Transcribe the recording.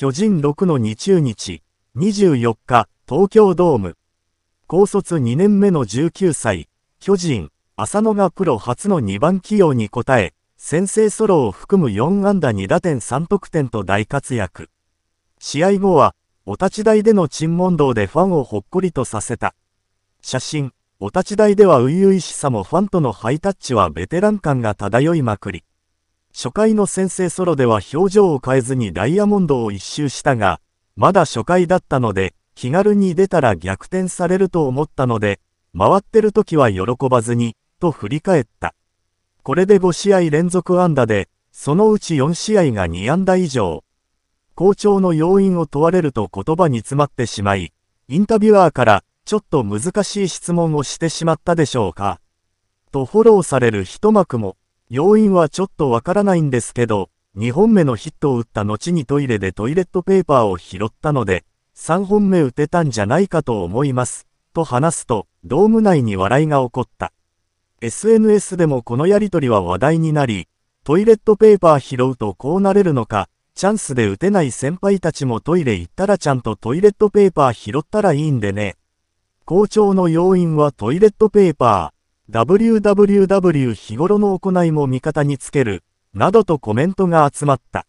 巨人6の20日、24日、東京ドーム。高卒2年目の19歳、巨人、浅野がプロ初の2番起用に応え、先制ソロを含む4安打2打点3得点と大活躍。試合後は、お立ち台での沈問道でファンをほっこりとさせた。写真、お立ち台では初々しさもファンとのハイタッチはベテラン感が漂いまくり。初回の先制ソロでは表情を変えずにダイヤモンドを一周したが、まだ初回だったので、気軽に出たら逆転されると思ったので、回ってる時は喜ばずに、と振り返った。これで5試合連続安打で、そのうち4試合が2安打以上。好調の要因を問われると言葉に詰まってしまい、インタビュアーから、ちょっと難しい質問をしてしまったでしょうか。とフォローされる一幕も。要因はちょっとわからないんですけど、2本目のヒットを打った後にトイレでトイレットペーパーを拾ったので、3本目打てたんじゃないかと思います、と話すと、ドーム内に笑いが起こった。SNS でもこのやりとりは話題になり、トイレットペーパー拾うとこうなれるのか、チャンスで打てない先輩たちもトイレ行ったらちゃんとトイレットペーパー拾ったらいいんでね。校長の要因はトイレットペーパー。www 日頃の行いも味方につける、などとコメントが集まった。